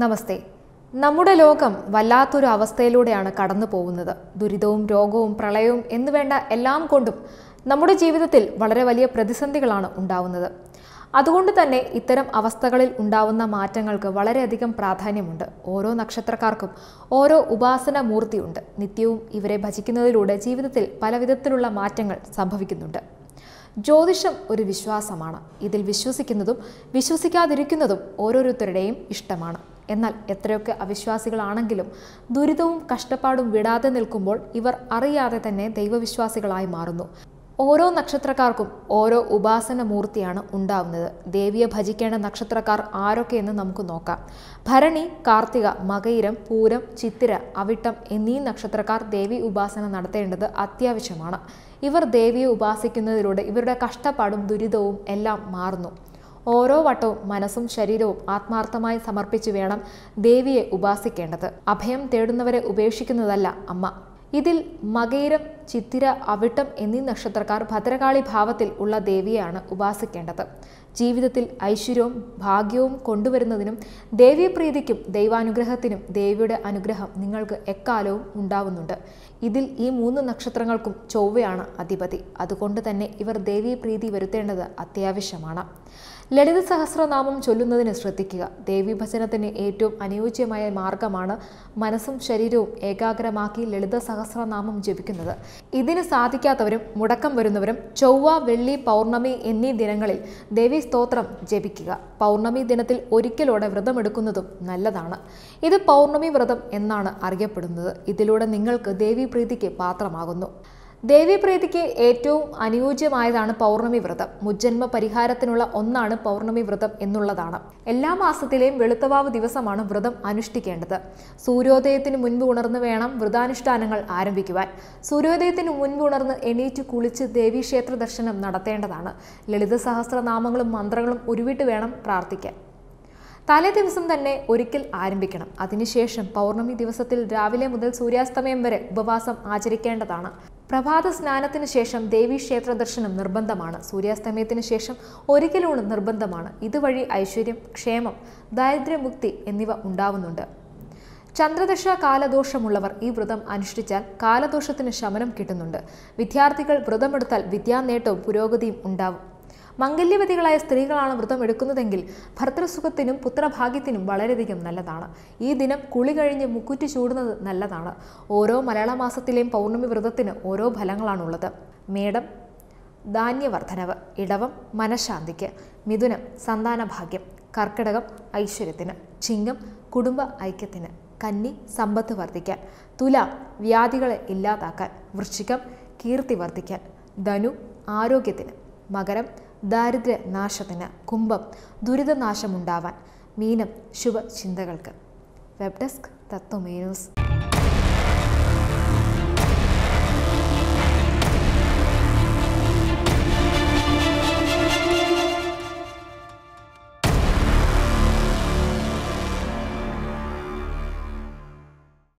നമസ്തേ നമ്മുടെ ലോകം വല്ലാത്തൊരു അവസ്ഥയിലൂടെയാണ് കടന്നു പോകുന്നത് ദുരിതവും രോഗവും പ്രളയവും എന്ന് വേണ്ട എല്ലാം കൊണ്ടും നമ്മുടെ ജീവിതത്തിൽ വളരെ വലിയ പ്രതിസന്ധികളാണ് ഉണ്ടാവുന്നത് അതുകൊണ്ട് തന്നെ ഇത്തരം അവസ്ഥകളിൽ ഉണ്ടാവുന്ന മാറ്റങ്ങൾക്ക് വളരെയധികം പ്രാധാന്യമുണ്ട് ഓരോ നക്ഷത്രക്കാർക്കും ഓരോ ഉപാസന മൂർത്തിയുണ്ട് നിത്യവും ഇവരെ ഭജിക്കുന്നതിലൂടെ ജീവിതത്തിൽ പലവിധത്തിലുള്ള മാറ്റങ്ങൾ സംഭവിക്കുന്നുണ്ട് ജ്യോതിഷം ഒരു വിശ്വാസമാണ് ഇതിൽ വിശ്വസിക്കുന്നതും വിശ്വസിക്കാതിരിക്കുന്നതും ഓരോരുത്തരുടെയും ഇഷ്ടമാണ് എന്നാൽ എത്രയൊക്കെ അവിശ്വാസികളാണെങ്കിലും ദുരിതവും കഷ്ടപ്പാടും വിടാതെ നിൽക്കുമ്പോൾ ഇവർ അറിയാതെ തന്നെ ദൈവവിശ്വാസികളായി മാറുന്നു ഓരോ നക്ഷത്രക്കാർക്കും ഓരോ ഉപാസന മൂർത്തിയാണ് ഉണ്ടാവുന്നത് ദേവിയെ ഭജിക്കേണ്ട നക്ഷത്രക്കാർ ആരൊക്കെയെന്ന് നമുക്ക് നോക്കാം ഭരണി കാർത്തിക മകയിരം പൂരം ചിത്തിര അവിട്ടം എന്നീ നക്ഷത്രക്കാർ ദേവി ഉപാസന നടത്തേണ്ടത് അത്യാവശ്യമാണ് ഇവർ ദേവിയെ ഉപാസിക്കുന്നതിലൂടെ ഇവരുടെ കഷ്ടപ്പാടും ദുരിതവും എല്ലാം മാറുന്നു ഓരോ വട്ടവും മനസ്സും ശരീരവും ആത്മാർത്ഥമായി സമർപ്പിച്ചു വേണം ദേവിയെ ഉപാസിക്കേണ്ടത് അഭയം തേടുന്നവരെ ഉപേക്ഷിക്കുന്നതല്ല അമ്മ ഇതിൽ മകയിരം ചിത്തിര അവിട്ടം എന്നീ നക്ഷത്രക്കാർ ഭദ്രകാളി ഭാവത്തിൽ ഉള്ള ദേവിയാണ് ഉപാസിക്കേണ്ടത് ജീവിതത്തിൽ ഐശ്വര്യവും ഭാഗ്യവും കൊണ്ടുവരുന്നതിനും ദേവീപ്രീതിക്കും ദൈവാനുഗ്രഹത്തിനും ദേവിയുടെ അനുഗ്രഹം നിങ്ങൾക്ക് എക്കാലവും ഉണ്ടാവുന്നുണ്ട് ഇതിൽ ഈ മൂന്ന് നക്ഷത്രങ്ങൾക്കും ചൊവ്വയാണ് അധിപതി അതുകൊണ്ട് തന്നെ ഇവർ ദേവീപ്രീതി വരുത്തേണ്ടത് അത്യാവശ്യമാണ് ലളിത സഹസ്രനാമം ചൊല്ലുന്നതിന് ശ്രദ്ധിക്കുക ഭജനത്തിന് ഏറ്റവും അനുയോജ്യമായ മാർഗമാണ് മനസ്സും ശരീരവും ഏകാഗ്രമാക്കി ലളിത സഹസ്രനാമം ജപിക്കുന്നത് ഇതിന് സാധിക്കാത്തവരും മുടക്കം വരുന്നവരും ചൊവ്വ വെള്ളി പൗർണമി എന്നീ ദിനങ്ങളിൽ ദേവി സ്തോത്രം ജപിക്കുക പൗർണമി ദിനത്തിൽ ഒരിക്കലോടെ വ്രതമെടുക്കുന്നതും നല്ലതാണ് ഇത് പൗർണമി വ്രതം എന്നാണ് അറിയപ്പെടുന്നത് ഇതിലൂടെ നിങ്ങൾക്ക് ദേവീപ്രീതിക്ക് പാത്രമാകുന്നു ദേവീപ്രീതിക്ക് ഏറ്റവും അനുയോജ്യമായതാണ് പൗർണമി വ്രതം മുജ്ജന്മ പരിഹാരത്തിനുള്ള ഒന്നാണ് പൗർണമി വ്രതം എന്നുള്ളതാണ് എല്ലാ മാസത്തിലെയും വെളുത്തവാവ് ദിവസമാണ് വ്രതം അനുഷ്ഠിക്കേണ്ടത് സൂര്യോദയത്തിന് മുൻപ് ഉണർന്ന് വേണം വ്രതാനുഷ്ഠാനങ്ങൾ ആരംഭിക്കുവാൻ സൂര്യോദയത്തിന് മുൻപ് ഉണർന്ന് എണീറ്റ് കുളിച്ച് ദേവീക്ഷേത്ര ദർശനം നടത്തേണ്ടതാണ് ലളിത സഹസ്രനാമങ്ങളും മന്ത്രങ്ങളും ഉരുവിട്ട് വേണം പ്രാർത്ഥിക്കാൻ തലേ ദിവസം തന്നെ ഒരിക്കൽ ആരംഭിക്കണം അതിനുശേഷം പൗർണമി ദിവസത്തിൽ രാവിലെ മുതൽ സൂര്യാസ്തമയം വരെ ഉപവാസം ആചരിക്കേണ്ടതാണ് പ്രഭാത സ്നാനത്തിന് ശേഷം ദേവി ക്ഷേത്ര ദർശനം നിർബന്ധമാണ് സൂര്യാസ്തമയത്തിന് ശേഷം ഒരിക്കലൂണ് നിർബന്ധമാണ് ഇതുവഴി ഐശ്വര്യം ക്ഷേമം ദാരിദ്ര്യമുക്തി എന്നിവ ഉണ്ടാവുന്നുണ്ട് ചന്ദ്രദശ കാലദോഷമുള്ളവർ ഈ വ്രതം അനുഷ്ഠിച്ചാൽ കാലദോഷത്തിന് ശമനം കിട്ടുന്നുണ്ട് വിദ്യാർത്ഥികൾ വ്രതമെടുത്താൽ വിദ്യാനേട്ടവും പുരോഗതിയും ഉണ്ടാവും മംഗല്യവതികളായ സ്ത്രീകളാണ് വ്രതം എടുക്കുന്നതെങ്കിൽ ഭർത്തൃസുഖത്തിനും പുത്രഭാഗ്യത്തിനും വളരെയധികം നല്ലതാണ് ഈ ദിനം കുളി കഴിഞ്ഞ് മുക്കുറ്റി ചൂടുന്നത് നല്ലതാണ് ഓരോ മലയാള മാസത്തിലെയും പൗർണമി വ്രതത്തിന് ഓരോ ഫലങ്ങളാണുള്ളത് മേടം ധാന്യവർദ്ധനവ് ഇടവം മനഃശാന്തിക്ക് മിഥുനം സന്താനഭാഗ്യം കർക്കിടകം ഐശ്വര്യത്തിന് ചിങ്ങം കുടുംബ ഐക്യത്തിന് കന്നി സമ്പത്ത് വർദ്ധിക്കാൻ തുല വ്യാധികളെ ഇല്ലാതാക്കാൻ വൃശ്ചികം കീർത്തി വർദ്ധിക്കാൻ ധനു ആരോഗ്യത്തിന് മകരം ദാരിദ്ര്യനാശത്തിന് കുംഭം ദുരിതനാശമുണ്ടാവാൻ മീനം ശുഭചിന്തകൾക്ക് വെബ് ഡെസ്ക് തത്വമേ